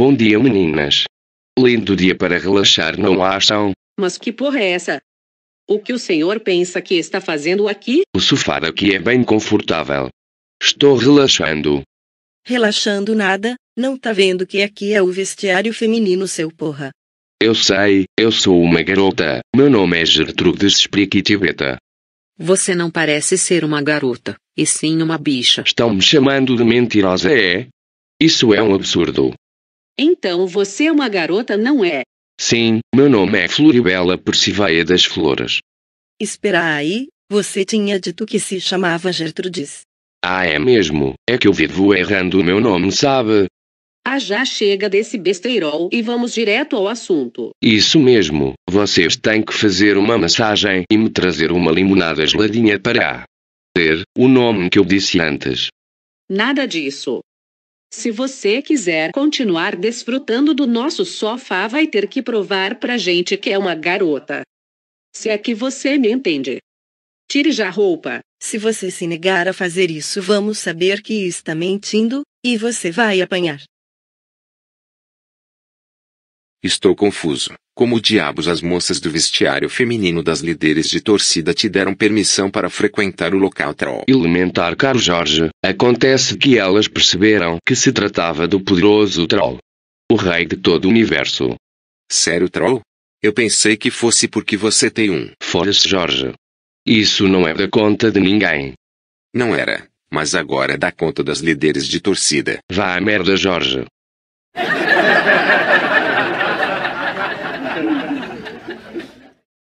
Bom dia, meninas. Lindo dia para relaxar, não acham? Mas que porra é essa? O que o senhor pensa que está fazendo aqui? O sofá aqui é bem confortável. Estou relaxando. Relaxando nada, não tá vendo que aqui é o vestiário feminino, seu porra. Eu sei, eu sou uma garota. Meu nome é e Spriquitibeta. Você não parece ser uma garota, e sim uma bicha. Estão me chamando de mentirosa, é? Isso é um absurdo. Então você é uma garota, não é? Sim, meu nome é Floribela Percivaia das Flores. Espera aí, você tinha dito que se chamava Gertrudes. Ah, é mesmo? É que eu vivo errando o meu nome, sabe? Ah, já chega desse besteirol e vamos direto ao assunto. Isso mesmo. Vocês têm que fazer uma massagem e me trazer uma limonada geladinha para ter o nome que eu disse antes. Nada disso. Se você quiser continuar desfrutando do nosso sofá, vai ter que provar pra gente que é uma garota. Se é que você me entende. Tire já a roupa. Se você se negar a fazer isso, vamos saber que está mentindo, e você vai apanhar. Estou confuso. Como diabos as moças do vestiário feminino das líderes de torcida te deram permissão para frequentar o local troll? Elementar caro Jorge, acontece que elas perceberam que se tratava do poderoso troll. O rei de todo o universo. Sério troll? Eu pensei que fosse porque você tem um. Fora-se Jorge. Isso não é da conta de ninguém. Não era, mas agora é dá conta das líderes de torcida. Vá à merda Jorge.